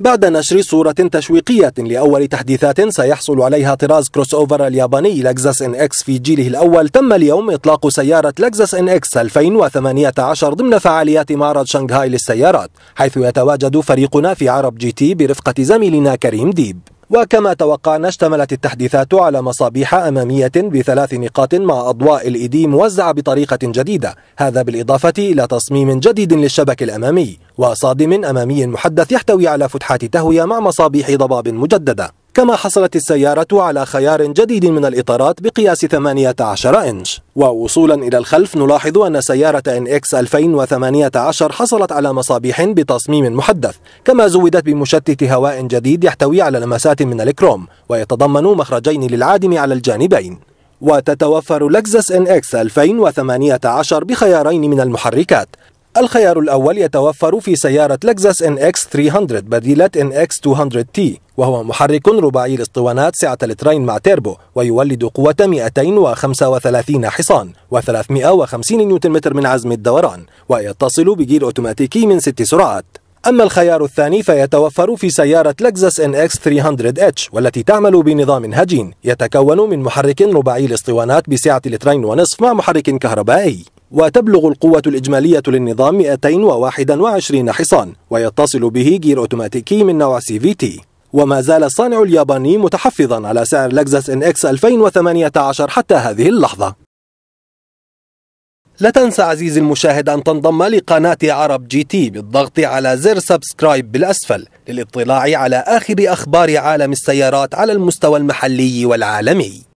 بعد نشر صورة تشويقية لأول تحديثات سيحصل عليها طراز كروس أوفر الياباني لكزس إن إكس في جيله الأول تم اليوم إطلاق سيارة لكزس إن إكس 2018 ضمن فعاليات معرض شنغهاي للسيارات حيث يتواجد فريقنا في عرب جي تي برفقة زميلنا كريم ديب وكما توقعنا اشتملت التحديثات على مصابيح أمامية بثلاث نقاط مع أضواء الإيدي موزعة بطريقة جديدة هذا بالإضافة إلى تصميم جديد للشبك الأمامي وصادم أمامي محدث يحتوي على فتحات تهوية مع مصابيح ضباب مجددة كما حصلت السيارة على خيار جديد من الإطارات بقياس 18 إنش ووصولا إلى الخلف نلاحظ أن سيارة NX 2018 حصلت على مصابيح بتصميم محدث كما زودت بمشتت هواء جديد يحتوي على لمسات من الكروم ويتضمن مخرجين للعادم على الجانبين وتتوفر لكزس NX 2018 بخيارين من المحركات الخيار الأول يتوفر في سيارة لكزس ان اكس 300 بديلة ان اكس 200 تي وهو محرك رباعي الاسطوانات سعة لترين مع تيربو ويولد قوة 235 حصان و350 نيوتن متر من عزم الدوران ويتصل بجير أوتوماتيكي من ست سرعات أما الخيار الثاني فيتوفر في سيارة لكزس ان اكس 300 اتش والتي تعمل بنظام هجين يتكون من محرك رباعي الاسطوانات بسعة لترين ونصف مع محرك كهربائي وتبلغ القوة الإجمالية للنظام 221 حصان ويتصل به جير أوتوماتيكي من نوع سي في تي وما زال الصانع الياباني متحفظا على سعر لكزس ان اكس 2018 حتى هذه اللحظة لا تنسى عزيزي المشاهد أن تنضم لقناة عرب جي تي بالضغط على زر سبسكرايب بالأسفل للاطلاع على آخر أخبار عالم السيارات على المستوى المحلي والعالمي